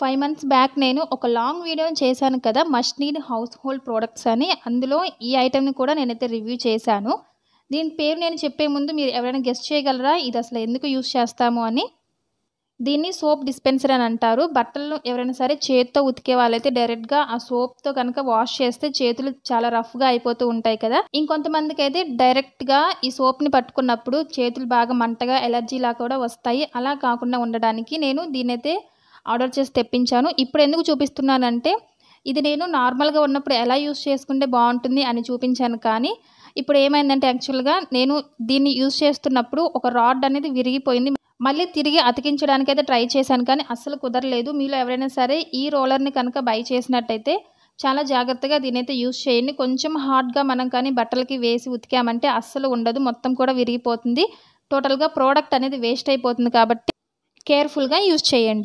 five months back నేను ఒక long video చేశాను కదా must need household products అని అందులో ఈ ఐటెంని కూడా నేనైతే రివ్యూ చేశాను దీని పేరు నేను చెప్పే ముందు మీరు ఎవరైనా గెస్ట్ చేయగలరా ఇది అసలు ఎందుకు యూస్ చేస్తాము అని దీన్ని సోప్ డిస్పెన్సర్ అని అంటారు బట్టలను ఎవరైనా సరే చేతితో ఉతికే వాళ్ళైతే డైరెక్ట్గా ఆ సోప్తో కనుక వాష్ చేస్తే చేతులు చాలా రఫ్గా అయిపోతూ ఉంటాయి కదా ఇంకొంతమందికి అయితే డైరెక్ట్గా ఈ సోప్ని పట్టుకున్నప్పుడు చేతులు బాగా మంటగా ఎలర్జీలా కూడా వస్తాయి అలా కాకుండా ఉండడానికి నేను దీనైతే ఆర్డర్ చేసి తెప్పించాను ఇప్పుడు ఎందుకు చూపిస్తున్నానంటే ఇది నేను నార్మల్గా ఉన్నప్పుడు ఎలా యూస్ చేసుకుంటే బాగుంటుంది అని చూపించాను కానీ ఇప్పుడు ఏమైందంటే యాక్చువల్గా నేను దీన్ని యూస్ చేస్తున్నప్పుడు ఒక రాడ్ అనేది విరిగిపోయింది మళ్ళీ తిరిగి అతికించడానికి అయితే ట్రై చేశాను కానీ అస్సలు కుదరలేదు మీలో ఎవరైనా సరే ఈ రోలర్ని కనుక బై చేసినట్టయితే చాలా జాగ్రత్తగా దీని అయితే యూస్ చేయండి కొంచెం హార్డ్గా మనం కానీ బట్టలకి వేసి ఉతికామంటే అస్సలు ఉండదు మొత్తం కూడా విరిగిపోతుంది టోటల్గా ప్రోడక్ట్ అనేది వేస్ట్ అయిపోతుంది కాబట్టి కేర్ఫుల్గా యూజ్ చేయండి